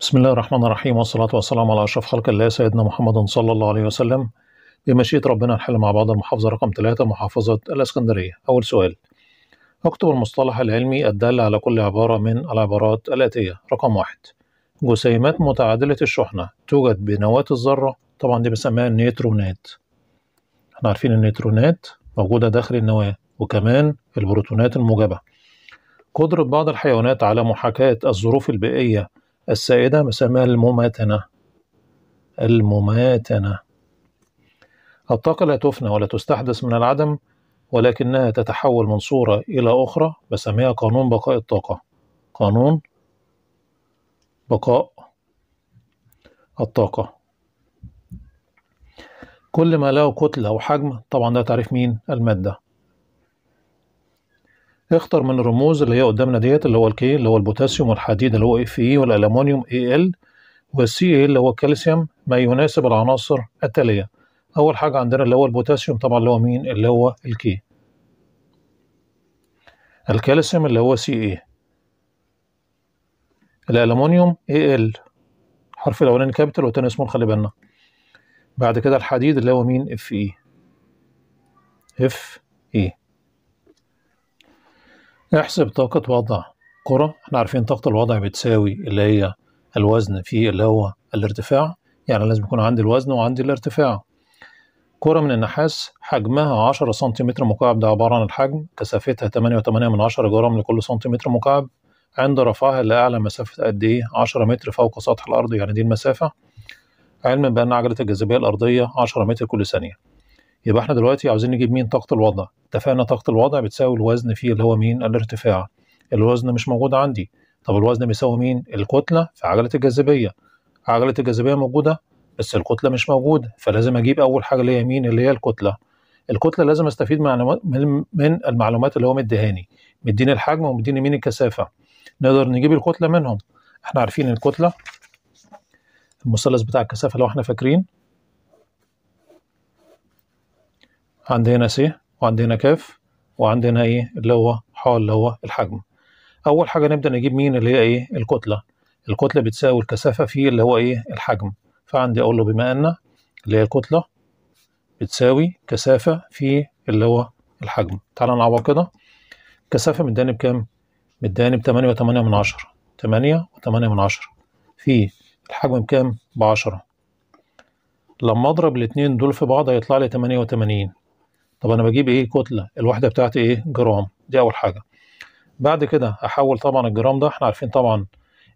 بسم الله الرحمن الرحيم والصلاة والسلام على أشرف خلق الله سيدنا محمد صلى الله عليه وسلم بمشيئة ربنا نحل مع بعض المحافظة رقم ثلاثة محافظة الإسكندرية أول سؤال اكتب المصطلح العلمي الدال على كل عبارة من العبارات الآتية رقم واحد جسيمات متعادلة الشحنة توجد بنواة الذرة طبعا دي بنسميها النيترونات احنا عارفين النيترونات موجودة داخل النواة وكمان البروتونات الموجبة قدرة بعض الحيوانات على محاكاة الظروف البيئية السائدة بسميها المماتنة المماتنة الطاقة لا تفنى ولا تستحدث من العدم ولكنها تتحول من صورة إلى أخرى بسميها قانون بقاء الطاقة قانون بقاء الطاقة كل ما له كتلة وحجم طبعا ده تعريف مين المادة اختر من الرموز اللي هي قدامنا ديت اللي هو الكي اللي هو البوتاسيوم والحديد اللي هو اف اي e والالومنيوم اي ال والسي اي اللي هو الكالسيوم ما يناسب العناصر التاليه اول حاجه عندنا اللي هو البوتاسيوم طبعا اللي هو مين اللي هو الكي الكالسيوم اللي هو سي اي الالومنيوم اي ال الحرف الاولاني كابيتال والتاني اسمه خلي بالنا بعد كده الحديد اللي هو مين اف اي اف اي احسب طاقة وضع كرة احنا عارفين طاقة الوضع بتساوي اللي هي الوزن في اللي هو الارتفاع يعني لازم يكون عندي الوزن وعندي الارتفاع كرة من النحاس حجمها 10 سنتيمتر مكعب ده عبارة عن الحجم كثافتها 8.8 من 10 جرام لكل سنتيمتر مكعب عند رفعها لأعلى مسافة قد إيه 10 متر فوق سطح الأرض يعني دي المسافة علما بأن عجلة الجاذبية الأرضية 10 متر كل ثانية يبقى احنا دلوقتي عاوزين نجيب مين طاقه الوضع اتفقنا طاقه الوضع بتساوي الوزن فيه اللي هو مين الارتفاع الوزن مش موجود عندي طب الوزن بيساوي مين الكتله في عجله الجاذبيه عجله الجاذبيه موجوده بس الكتله مش موجوده فلازم اجيب اول حاجه اللي هي مين اللي هي الكتله الكتله لازم استفيد من المعلومات اللي هو مديهاني مديني الحجم ومديني مين الكثافه نقدر نجيب الكتله منهم احنا عارفين الكتله المثلث بتاع الكثافه لو احنا فاكرين عندنا سي وعندنا كاف وعندنا ايه اللي هو ح اللي هو الحجم اول حاجه نبدا نجيب مين اللي هي ايه الكتله الكتله بتساوي الكثافه في اللي هو ايه الحجم فعندي اقول له بما ان اللي هي الكتله بتساوي كثافه في اللي هو الحجم تعالى نعوض كده كثافه مداني بكام مداني ب 8.8 من 10 8.8 من 10 في الحجم بكام ب 10 لما اضرب الاثنين دول في بعض هيطلع لي 88 طب انا بجيب ايه كتله الوحده بتاعتي ايه جرام دي اول حاجه بعد كده احول طبعا الجرام ده احنا عارفين طبعا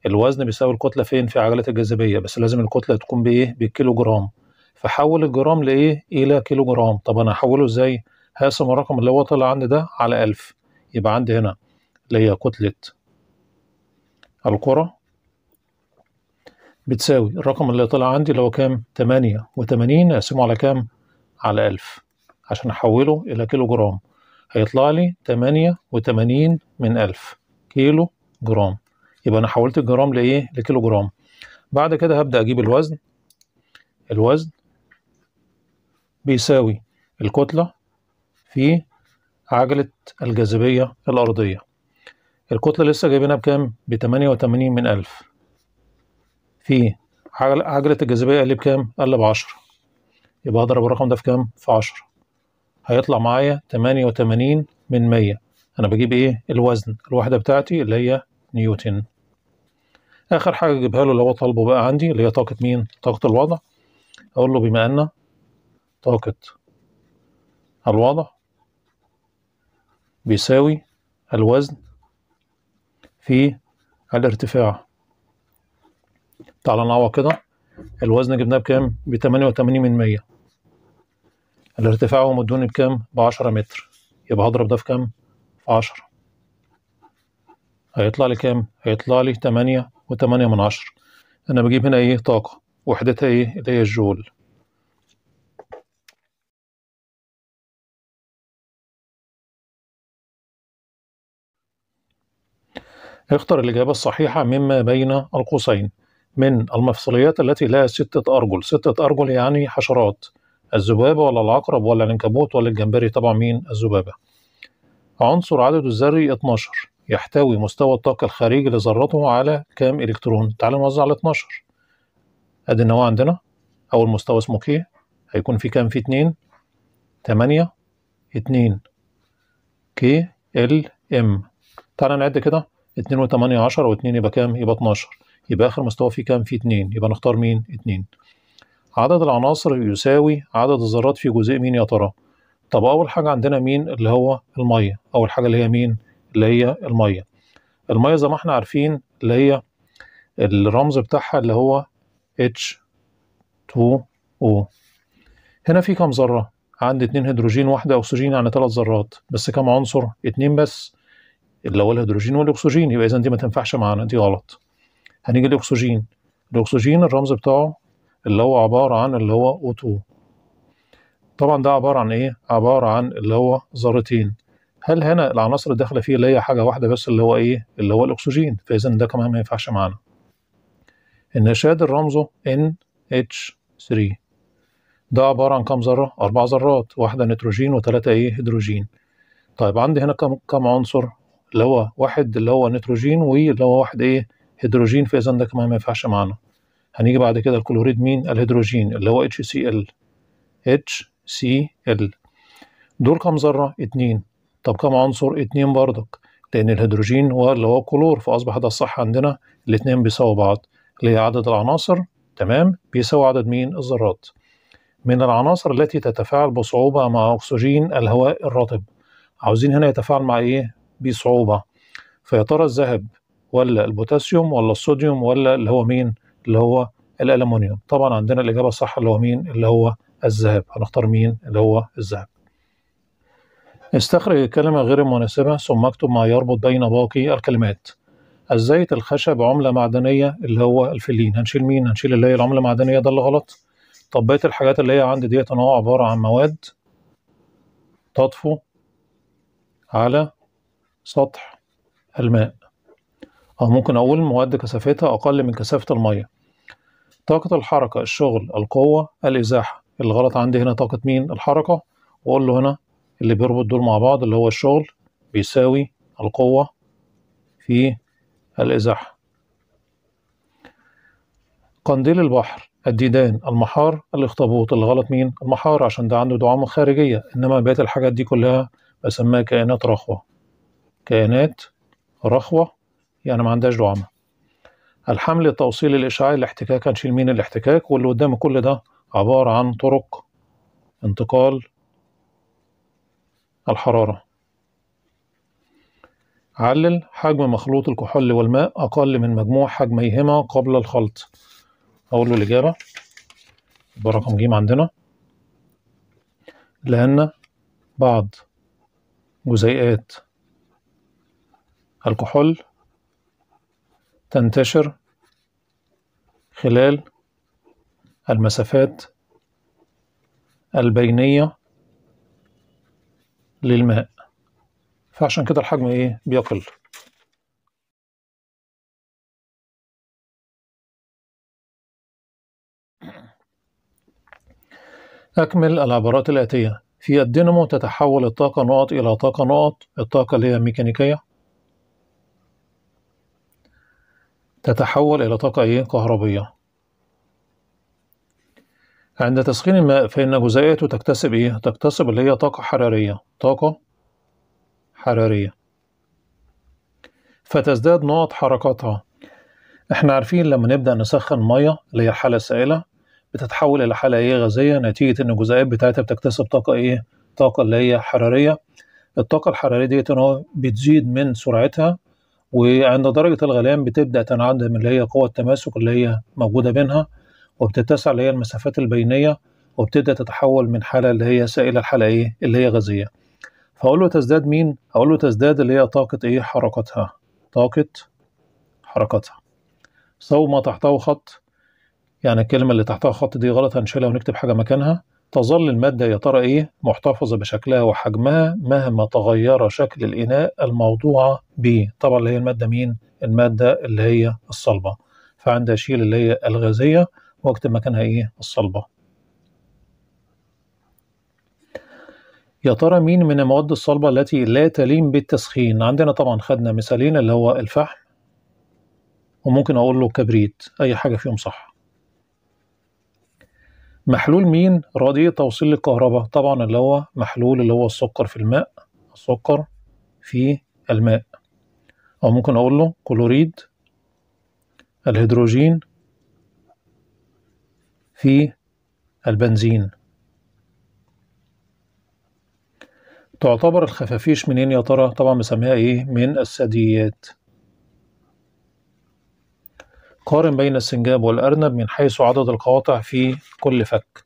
الوزن بيساوي الكتله فين في عجله الجاذبيه بس لازم الكتله تكون بايه بالكيلو جرام فحول الجرام لايه الى كيلو جرام طب انا هحوله ازاي هقسم الرقم اللي هو طلع عندي ده على 1000 يبقى عندي هنا اللي هي كتله الكره بتساوي الرقم اللي طلع عندي اللي هو كام 88 اقسمه على كام على 1000 عشان أحوله إلى كيلو جرام هيطلع لي تمانية وتمانين من ألف كيلو جرام يبقى أنا حولت الجرام لإيه؟ لكيلو جرام بعد كده هبدأ أجيب الوزن الوزن بيساوي الكتلة في عجلة الجاذبية الأرضية الكتلة لسه جايبينها بكام؟ بتمانية وتمانين من ألف في عجلة الجاذبية قال لي بكام؟ قال لي بعشرة يبقى هضرب الرقم ده في كام؟ في عشرة هيطلع معايا 88 من 100 أنا بجيب إيه الوزن الوحدة بتاعتي اللي هي نيوتن آخر حاجة أجيبها له اللي هو طالبه بقى عندي اللي هي طاقة مين طاقة الوضع أقول له بما أن طاقة الوضع بيساوي الوزن في الارتفاع تعال نعوض كده الوزن جبناه بكام ب 88 من 100 الارتفاع هو مدوني بكام؟ ب 10 متر يبقى هضرب ده في كام؟ في 10 هيطلع لي كام؟ هيطلع لي 8 و8 من 10 أنا بجيب هنا إيه؟ طاقة وحدتها إيه؟ اللي هي الجول اختر الإجابة الصحيحة مما بين القوسين من المفصليات التي لها ستة أرجل ستة أرجل يعني حشرات الذبابة ولا العقرب ولا العنكبوت ولا الجمبري طبعا مين الذبابة عنصر عدده الذري 12 يحتوي مستوى الطاقة الخارجي لذرته على كام إلكترون تعال نوزع على 12 أدي النواة عندنا أول مستوى اسمه كي هيكون في كام في 2 8 2 كي ال ام تعال نعد كده 2 و8 10 و2 يبقى كام يبقى 12 يبقى آخر مستوى فيه كام فيه 2 يبقى نختار مين 2 عدد العناصر يساوي عدد الذرات في جزيء مين يا ترى طب اول حاجه عندنا مين اللي هو الميه اول حاجه اللي هي مين اللي هي الميه الميه زي ما احنا عارفين اللي هي الرمز بتاعها اللي هو H2O هنا في كام ذره عندي اتنين هيدروجين واحده اكسجين يعني تلات ذرات بس كام عنصر اتنين بس اللي هو الهيدروجين والاكسجين يبقى اذا دي ما تنفعش معانا دي غلط هنيجي للاكسجين الاكسجين الرمز بتاعه اللي هو عبارة عن اللي هو O2 طبعا ده عبارة عن ايه؟ عبارة عن اللي هو ذرتين هل هنا العناصر اللي داخله فيه اللي هي حاجه واحده بس اللي هو ايه اللي هو الاكسجين فاذا ده كمان ما ينفعش معانا النشاد رمزه NH3 ده عباره عن كام ذره اربع ذرات واحده نيتروجين وثلاثه ايه هيدروجين طيب عندي هنا كم كم عنصر اللي هو واحد اللي هو نيتروجين واللي هو واحد ايه هيدروجين فاذا ده كمان ما ينفعش معانا هنيجي بعد كده الكلوريد مين الهيدروجين اللي هو HCl HCl دول كام ذرة اتنين طب كام عنصر اتنين بردك لأن الهيدروجين هو اللي هو كلور فأصبح ده الصح عندنا الاتنين بيساووا بعض اللي هي عدد العناصر تمام بيساوي عدد مين الذرات من العناصر التي تتفاعل بصعوبة مع أكسجين الهواء الرطب عاوزين هنا يتفاعل مع إيه بصعوبة فيا ترى الذهب ولا البوتاسيوم ولا الصوديوم ولا اللي هو مين اللي هو الالومنيوم طبعا عندنا الاجابه الصح اللي هو مين اللي هو الذهب هنختار مين اللي هو الذهب استخرج الكلمة غير المناسبة ثم اكتب ما يربط بين باقي الكلمات الزيت الخشب عملة معدنية اللي هو الفلين هنشيل مين هنشيل اللي هي العملة المعدنية ده اللي غلط طب بقية الحاجات اللي هي عندي ديت ان هو عبارة عن مواد تطفو على سطح الماء أو ممكن أقول مواد كثافتها أقل من كثافة المية طاقة الحركة الشغل القوة الإزاحة الغلط عندي هنا طاقة مين الحركة وأقول له هنا اللي بيربط دول مع بعض اللي هو الشغل بيساوي القوة في الإزاحة قنديل البحر الديدان المحار الاخطبوط الغلط مين المحار عشان ده عنده دعامة خارجية إنما بقية الحاجات دي كلها بسميها كائنات رخوة كائنات رخوة يعني ما عندهاش دعامة الحمل التوصيل الإشعاعي الاحتكاك هنشيل مين الاحتكاك واللي قدام كل ده عبارة عن طرق انتقال الحرارة علل حجم مخلوط الكحول والماء أقل من مجموع حجميهما قبل الخلط أقول له الإجابة برقم رقم ج عندنا لأن بعض جزيئات الكحول تنتشر خلال المسافات البينية للماء فعشان كده الحجم ايه بيقل أكمل العبارات الآتية في الدينامو تتحول الطاقة نقط إلى طاقة نقط الطاقة اللي هي ميكانيكية تتحول إلى طاقة إيه؟ كهربية عند تسخين الماء فإن جزيئته تكتسب إيه؟ تكتسب اللي هي طاقة حرارية طاقة حرارية فتزداد نقط حركتها احنا عارفين لما نبدأ نسخن مية اللي هي الحالة السائلة بتتحول إلى حالة إيه غازية نتيجة إن الجزيئات بتاعتها بتكتسب طاقة إيه؟ طاقة اللي هي حرارية الطاقة الحرارية ديت إن هو بتزيد من سرعتها وعند درجة الغليان بتبدأ تنعدم اللي هي قوة التماسك اللي هي موجودة بينها وبتتسع اللي هي المسافات البينية وبتبدأ تتحول من حالة اللي هي سائلة لحالة إيه اللي هي غازية فأقول له تزداد مين؟ أقول له تزداد اللي هي طاقة إيه حركتها طاقة حركتها سو ما تحته خط يعني الكلمة اللي تحتها خط دي غلط هنشيلها ونكتب حاجة مكانها تظل المادة يا ترى إيه محتفظة بشكلها وحجمها مهما تغير شكل الإناء الموضوعة به طبعا اللي هي المادة مين؟ المادة اللي هي الصلبة فعندي أشيل اللي هي الغازية واكتب مكانها إيه؟ الصلبة يا ترى مين من المواد الصلبة التي لا تلين بالتسخين؟ عندنا طبعا خدنا مثالين اللي هو الفحم وممكن أقول له كبريت أي حاجة فيهم صح محلول مين راضي توصيل الكهرباء طبعا اللي هو محلول اللي هو السكر في الماء السكر في الماء او ممكن اقول له كلوريد الهيدروجين في البنزين تعتبر الخفافيش منين يا ترى طبعا بسميها ايه من الثدييات قارن بين السنجاب والأرنب من حيث عدد القواطع في كل فك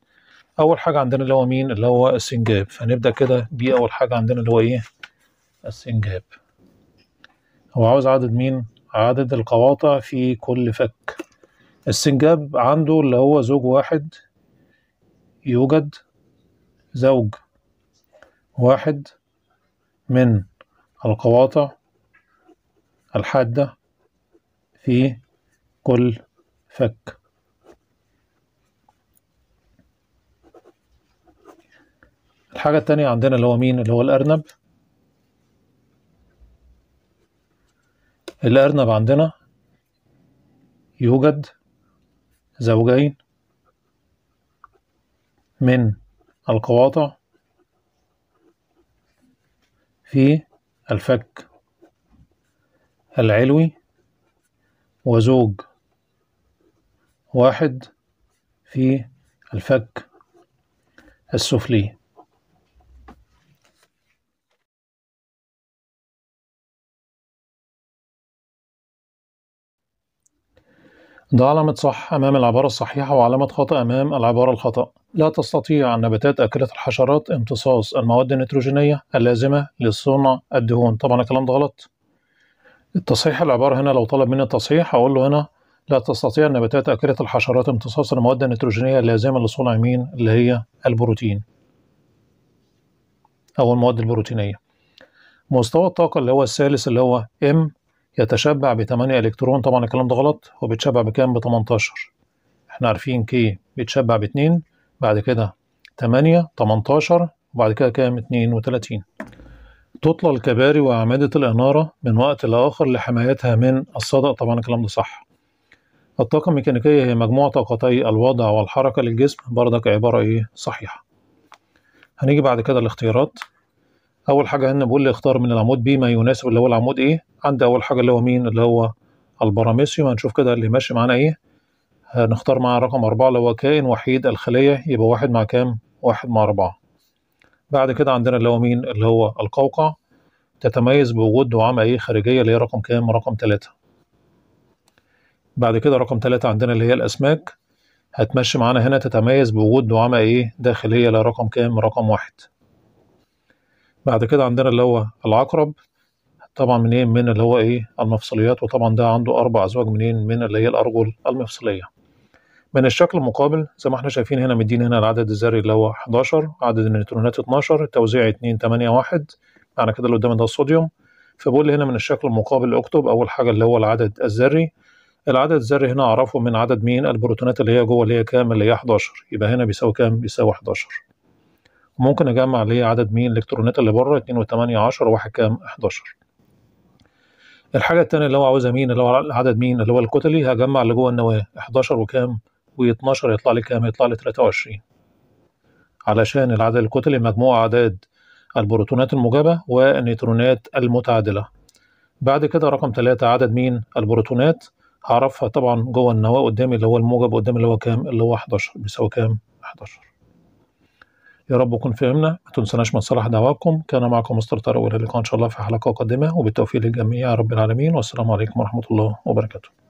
أول حاجة عندنا اللي هو مين اللي هو السنجاب فنبدأ كده بيه أول حاجة عندنا اللي هو إيه السنجاب هو عاوز عدد مين عدد القواطع في كل فك السنجاب عنده اللي هو زوج واحد يوجد زوج واحد من القواطع الحادة في قل فك الحاجة التانية عندنا اللي هو مين اللي هو الأرنب الأرنب عندنا يوجد زوجين من القواطع في الفك العلوي وزوج واحد في الفك السفلي ضع علامة صح أمام العبارة الصحيحة وعلامة خطأ أمام العبارة الخطأ لا تستطيع النباتات أكلة الحشرات امتصاص المواد النيتروجينية اللازمة لصنع الدهون طبعا الكلام ده غلط التصحيح العبارة هنا لو طلب مني التصحيح هقول له هنا لا تستطيع النباتات أكلة الحشرات امتصاص المواد النيتروجينية اللازمة لصنع مين اللي هي البروتين أو المواد البروتينية مستوى الطاقة اللي هو الثالث اللي هو M يتشبع ب 8 إلكترون طبعا الكلام ده غلط هو بيتشبع بكام ب 18 احنا عارفين K بيتشبع ب 2 بعد كده 8 18 وبعد كده كام 32 تطلى الكباري وأعمدة الإنارة من وقت لآخر لحمايتها من الصدأ طبعا الكلام ده صح الطاقة الميكانيكية هي مجموع طاقتي الوضع والحركة للجسم برضك عبارة إيه صحيحة هنيجي بعد كده الاختيارات أول حاجة هنا بقول لي اختار من العمود بي ما يناسب اللي هو العمود إيه عندي أول حاجة اللي هو مين اللي هو البراميسيوم هنشوف كده اللي ماشي معانا إيه هنختار مع رقم أربعة اللي هو كائن وحيد الخلية يبقى واحد مع كام واحد مع أربعة بعد كده عندنا اللي هو مين اللي هو القوقع تتميز بوجود دعامة إيه خارجية اللي هي رقم كام رقم تلاتة بعد كده رقم ثلاثة عندنا اللي هي الأسماك هتمشي معانا هنا تتميز بوجود نعامة إيه داخلية لرقم رقم كام رقم واحد بعد كده عندنا اللي هو العقرب طبعا منين من اللي هو إيه المفصليات وطبعا ده عنده أربع أزواج منين من اللي هي الأرجل المفصلية من الشكل المقابل زي ما احنا شايفين هنا مدين هنا العدد الذري اللي هو 11 عدد النيوترونات 12 التوزيع 2 8 1 معنى كده اللي قدامي ده الصوديوم فبقول هنا من الشكل المقابل اكتب اول حاجه اللي هو العدد الذري العدد الذري هنا اعرفه من عدد مين البروتونات اللي هي جوه اللي هي كام اللي هي 11 يبقى هنا بيساوي كام بيساوي 11 ممكن اجمع ليه عدد مين الالكترونات اللي بره 2 و8 10 1 كام 11 الحاجه الثانيه اللي هو عاوزها مين اللي هو العدد مين اللي هو الكتلي هجمع اللي جوه النواه 11 وكام و12 يطلع لي كام يطلع لي 23 علشان العدد الكتلي مجموع اعداد البروتونات الموجبة والنيوترونات المتعادلة بعد كده رقم ثلاثة عدد مين البروتونات اعرفها طبعا جوه النواه قدامي اللي هو الموجب قدامي اللي هو كام اللي هو 11 بيساوي كام 11 يا رب نكون فهمنا ما تنسوناش من صلاح دعواكم كان معكم مستر طارق والى اللقاء ان شاء الله في حلقه قادمه وبالتوفيق للجميع يا رب العالمين والسلام عليكم ورحمه الله وبركاته